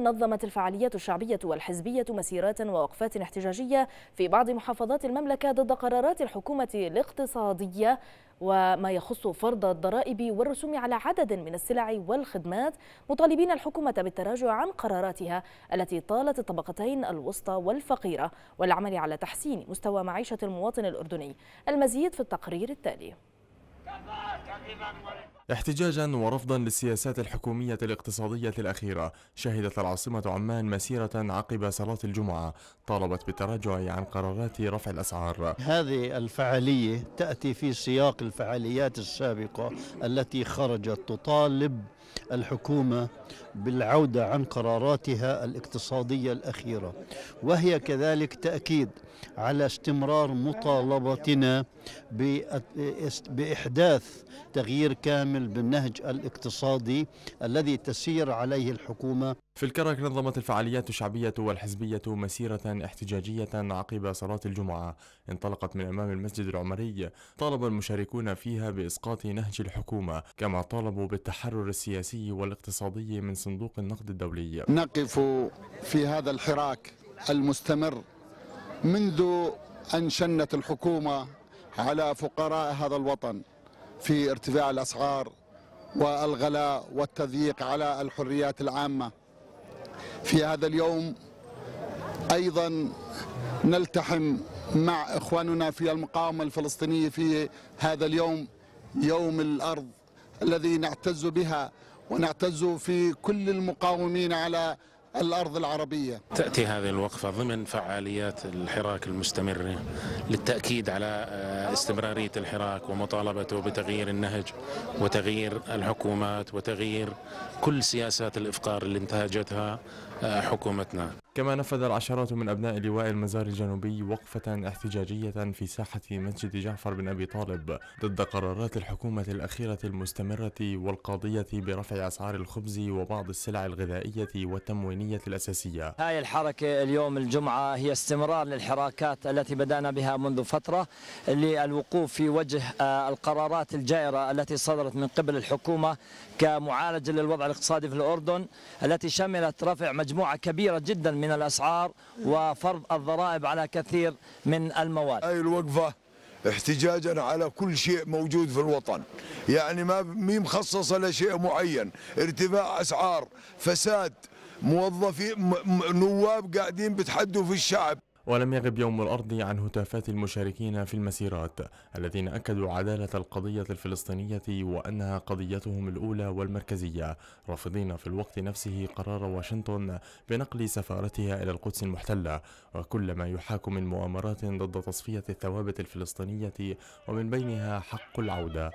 نظمت الفعاليات الشعبية والحزبية مسيرات ووقفات احتجاجية في بعض محافظات المملكة ضد قرارات الحكومة الاقتصادية وما يخص فرض الضرائب والرسوم على عدد من السلع والخدمات مطالبين الحكومة بالتراجع عن قراراتها التي طالت الطبقتين الوسطى والفقيرة والعمل على تحسين مستوى معيشة المواطن الأردني المزيد في التقرير التالي احتجاجا ورفضا للسياسات الحكومية الاقتصادية الأخيرة شهدت العاصمة عمان مسيرة عقب صلاة الجمعة طالبت بالتراجع عن قرارات رفع الأسعار هذه الفعالية تأتي في سياق الفعاليات السابقة التي خرجت تطالب الحكومة بالعودة عن قراراتها الاقتصادية الأخيرة وهي كذلك تأكيد على استمرار مطالبتنا بإحداث تغيير كامل بالنهج الاقتصادي الذي تسير عليه الحكومة في الكرك نظمت الفعاليات الشعبية والحزبية مسيرة احتجاجية عقب صلاة الجمعة انطلقت من أمام المسجد العمري طالب المشاركون فيها بإسقاط نهج الحكومة كما طالبوا بالتحرر السياسي السياسي والاقتصادي من صندوق النقد الدولي نقف في هذا الحراك المستمر منذ أن شنت الحكومة على فقراء هذا الوطن في ارتفاع الأسعار والغلاء والتضييق على الحريات العامة في هذا اليوم أيضا نلتحم مع إخواننا في المقاومة الفلسطينية في هذا اليوم يوم الأرض الذي نعتز بها ونعتز في كل المقاومين على الأرض العربية تأتي هذه الوقفة ضمن فعاليات الحراك المستمرة للتأكيد على آه، استمرارية الحراك ومطالبته بتغيير النهج وتغيير الحكومات وتغيير كل سياسات الإفقار اللي انتهجتها آه، حكومتنا كما نفذ العشرات من أبناء لواء المزار الجنوبي وقفة احتجاجية في ساحة مسجد جعفر بن أبي طالب ضد قرارات الحكومة الأخيرة المستمرة والقاضية برفع أسعار الخبز وبعض السلع الغذائية والتموينية الإنسانية الأساسية هاي الحركة اليوم الجمعة هي استمرار للحراكات التي بدأنا بها منذ فترة للوقوف في وجه آه، القرارات الجائرة التي صدرت من قبل الحكومة كمعالجة للوضع الاقتصادي في الأردن التي شملت رفع مجموعة كبيرة جدا من الأسعار وفرض الضرائب على كثير من المواد هاي الوقفة احتجاجا على كل شيء موجود في الوطن يعني ما مي مخصصه لشيء معين ارتفاع اسعار فساد موظفين نواب قاعدين بتحدوا في الشعب ولم يغب يوم الأرض عن هتافات المشاركين في المسيرات الذين أكدوا عدالة القضية الفلسطينية وأنها قضيتهم الأولى والمركزية رافضين في الوقت نفسه قرار واشنطن بنقل سفارتها إلى القدس المحتلة وكل ما يحاك من مؤامرات ضد تصفية الثوابت الفلسطينية ومن بينها حق العودة